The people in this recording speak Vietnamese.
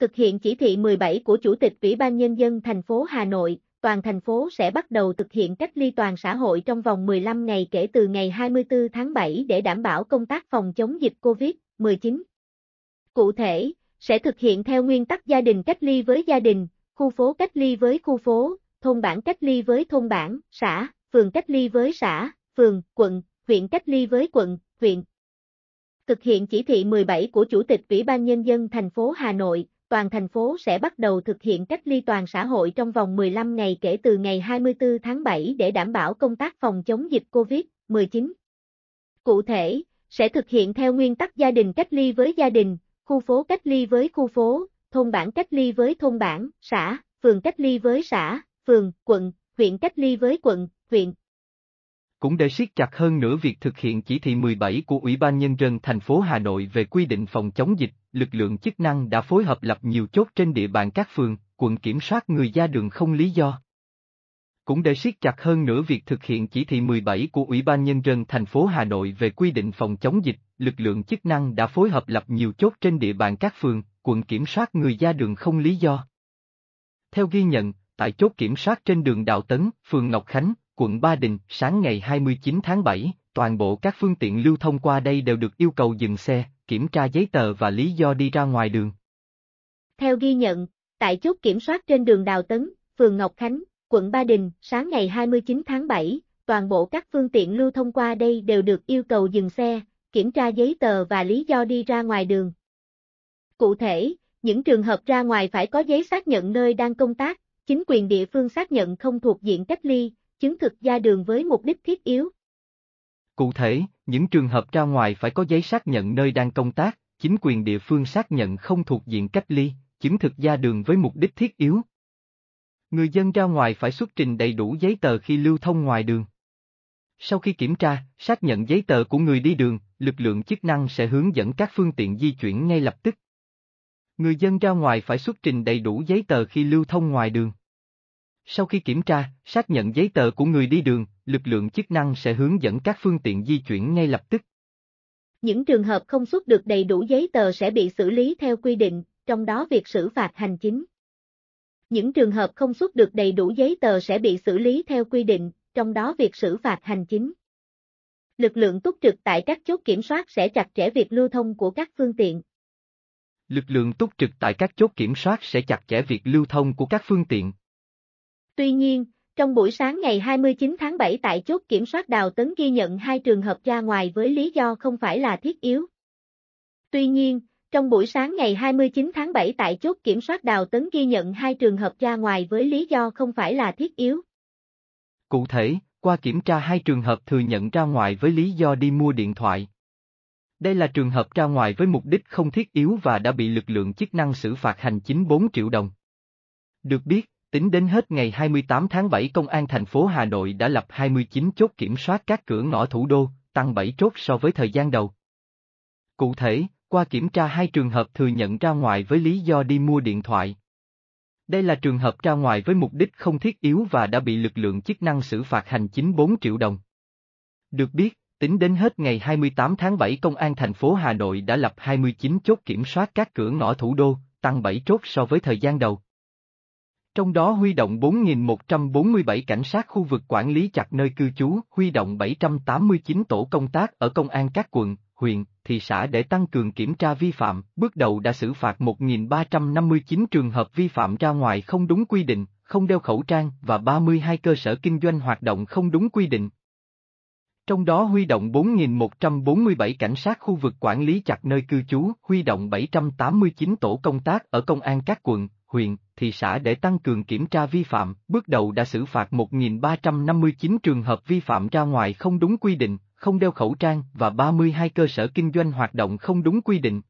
Thực hiện chỉ thị 17 của Chủ tịch Ủy ban Nhân dân thành phố Hà Nội, toàn thành phố sẽ bắt đầu thực hiện cách ly toàn xã hội trong vòng 15 ngày kể từ ngày 24 tháng 7 để đảm bảo công tác phòng chống dịch COVID-19. Cụ thể, sẽ thực hiện theo nguyên tắc gia đình cách ly với gia đình, khu phố cách ly với khu phố, thôn bản cách ly với thôn bản, xã, phường cách ly với xã, phường, quận, huyện cách ly với quận, huyện. Thực hiện chỉ thị 17 của Chủ tịch Ủy ban Nhân dân thành phố Hà Nội, toàn thành phố sẽ bắt đầu thực hiện cách ly toàn xã hội trong vòng 15 ngày kể từ ngày 24 tháng 7 để đảm bảo công tác phòng chống dịch COVID-19. Cụ thể, sẽ thực hiện theo nguyên tắc gia đình cách ly với gia đình, khu phố cách ly với khu phố, thôn bản cách ly với thôn bản, xã, phường cách ly với xã, phường, quận, huyện cách ly với quận, huyện, cũng để siết chặt hơn nữa việc thực hiện chỉ thị 17 của Ủy ban Nhân dân thành phố Hà Nội về quy định phòng chống dịch, lực lượng chức năng đã phối hợp lập nhiều chốt trên địa bàn các phường, quận kiểm soát người ra đường không lý do. Cũng để siết chặt hơn nữa việc thực hiện chỉ thị 17 của Ủy ban Nhân dân thành phố Hà Nội về quy định phòng chống dịch, lực lượng chức năng đã phối hợp lập nhiều chốt trên địa bàn các phường, quận kiểm soát người ra đường không lý do. Theo ghi nhận, tại chốt kiểm soát trên đường Đạo Tấn, phường Ngọc Khánh, quận Ba Đình, sáng ngày 29 tháng 7, toàn bộ các phương tiện lưu thông qua đây đều được yêu cầu dừng xe, kiểm tra giấy tờ và lý do đi ra ngoài đường. Theo ghi nhận, tại chốt kiểm soát trên đường Đào Tấn, phường Ngọc Khánh, quận Ba Đình, sáng ngày 29 tháng 7, toàn bộ các phương tiện lưu thông qua đây đều được yêu cầu dừng xe, kiểm tra giấy tờ và lý do đi ra ngoài đường. Cụ thể, những trường hợp ra ngoài phải có giấy xác nhận nơi đang công tác, chính quyền địa phương xác nhận không thuộc diện cách ly, chứng thực ra đường với mục đích thiết yếu. Cụ thể, những trường hợp ra ngoài phải có giấy xác nhận nơi đang công tác, chính quyền địa phương xác nhận không thuộc diện cách ly, chứng thực ra đường với mục đích thiết yếu. Người dân ra ngoài phải xuất trình đầy đủ giấy tờ khi lưu thông ngoài đường. Sau khi kiểm tra, xác nhận giấy tờ của người đi đường, lực lượng chức năng sẽ hướng dẫn các phương tiện di chuyển ngay lập tức. Người dân ra ngoài phải xuất trình đầy đủ giấy tờ khi lưu thông ngoài đường. Sau khi kiểm tra, xác nhận giấy tờ của người đi đường, lực lượng chức năng sẽ hướng dẫn các phương tiện di chuyển ngay lập tức. Những trường hợp không xuất được đầy đủ giấy tờ sẽ bị xử lý theo quy định, trong đó việc xử phạt hành chính. Những trường hợp không xuất được đầy đủ giấy tờ sẽ bị xử lý theo quy định, trong đó việc xử phạt hành chính. Lực lượng túc trực tại các chốt kiểm soát sẽ chặt chẽ việc lưu thông của các phương tiện. Lực lượng túc trực tại các chốt kiểm soát sẽ chặt chẽ việc lưu thông của các phương tiện. Tuy nhiên, trong buổi sáng ngày 29 tháng 7 tại chốt kiểm soát Đào Tấn ghi nhận hai trường hợp ra ngoài với lý do không phải là thiết yếu. Tuy nhiên, trong buổi sáng ngày 29 tháng 7 tại chốt kiểm soát Đào Tấn ghi nhận hai trường hợp ra ngoài với lý do không phải là thiết yếu. Cụ thể, qua kiểm tra hai trường hợp thừa nhận ra ngoài với lý do đi mua điện thoại. Đây là trường hợp ra ngoài với mục đích không thiết yếu và đã bị lực lượng chức năng xử phạt hành chính 4 triệu đồng. Được biết, Tính đến hết ngày 28 tháng 7 Công an thành phố Hà Nội đã lập 29 chốt kiểm soát các cửa ngõ thủ đô, tăng 7 chốt so với thời gian đầu. Cụ thể, qua kiểm tra hai trường hợp thừa nhận ra ngoài với lý do đi mua điện thoại. Đây là trường hợp ra ngoài với mục đích không thiết yếu và đã bị lực lượng chức năng xử phạt hành chính 4 triệu đồng. Được biết, tính đến hết ngày 28 tháng 7 Công an thành phố Hà Nội đã lập 29 chốt kiểm soát các cửa ngõ thủ đô, tăng 7 chốt so với thời gian đầu trong đó huy động 4.147 cảnh sát khu vực quản lý chặt nơi cư trú, huy động 789 tổ công tác ở công an các quận, huyện, thị xã để tăng cường kiểm tra vi phạm, bước đầu đã xử phạt 1.359 trường hợp vi phạm ra ngoài không đúng quy định, không đeo khẩu trang và 32 cơ sở kinh doanh hoạt động không đúng quy định. Trong đó huy động 4.147 cảnh sát khu vực quản lý chặt nơi cư trú, huy động 789 tổ công tác ở công an các quận, huyện, thị xã để tăng cường kiểm tra vi phạm, bước đầu đã xử phạt 1.359 trường hợp vi phạm ra ngoài không đúng quy định, không đeo khẩu trang và 32 cơ sở kinh doanh hoạt động không đúng quy định,